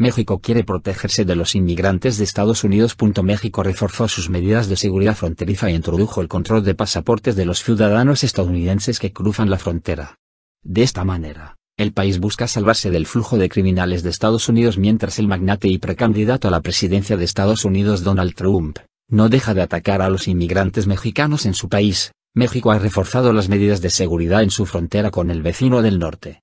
México quiere protegerse de los inmigrantes de Estados Unidos. México reforzó sus medidas de seguridad fronteriza e introdujo el control de pasaportes de los ciudadanos estadounidenses que cruzan la frontera. De esta manera, el país busca salvarse del flujo de criminales de Estados Unidos mientras el magnate y precandidato a la presidencia de Estados Unidos Donald Trump, no deja de atacar a los inmigrantes mexicanos en su país. México ha reforzado las medidas de seguridad en su frontera con el vecino del norte.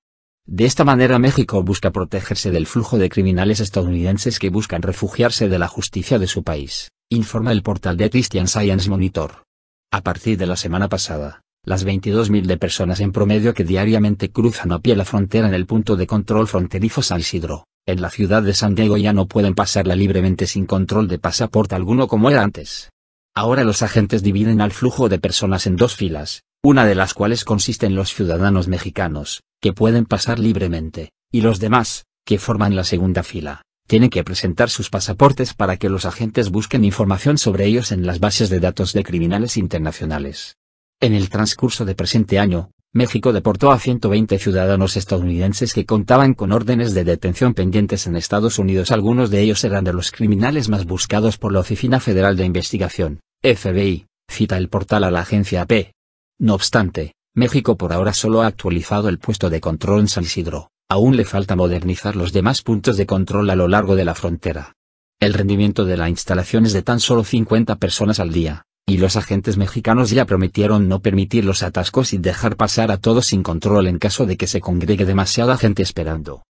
De esta manera México busca protegerse del flujo de criminales estadounidenses que buscan refugiarse de la justicia de su país, informa el portal de Christian Science Monitor. A partir de la semana pasada, las 22.000 de personas en promedio que diariamente cruzan a pie la frontera en el punto de control fronterizo San Isidro, en la ciudad de San Diego ya no pueden pasarla libremente sin control de pasaporte alguno como era antes. Ahora los agentes dividen al flujo de personas en dos filas, una de las cuales consiste en los ciudadanos mexicanos, pueden pasar libremente, y los demás, que forman la segunda fila, tienen que presentar sus pasaportes para que los agentes busquen información sobre ellos en las bases de datos de criminales internacionales. En el transcurso de presente año, México deportó a 120 ciudadanos estadounidenses que contaban con órdenes de detención pendientes en Estados Unidos. Algunos de ellos eran de los criminales más buscados por la Oficina Federal de Investigación, FBI, cita el portal a la agencia AP. No obstante, México por ahora solo ha actualizado el puesto de control en San Isidro, aún le falta modernizar los demás puntos de control a lo largo de la frontera. El rendimiento de la instalación es de tan solo 50 personas al día, y los agentes mexicanos ya prometieron no permitir los atascos y dejar pasar a todos sin control en caso de que se congregue demasiada gente esperando.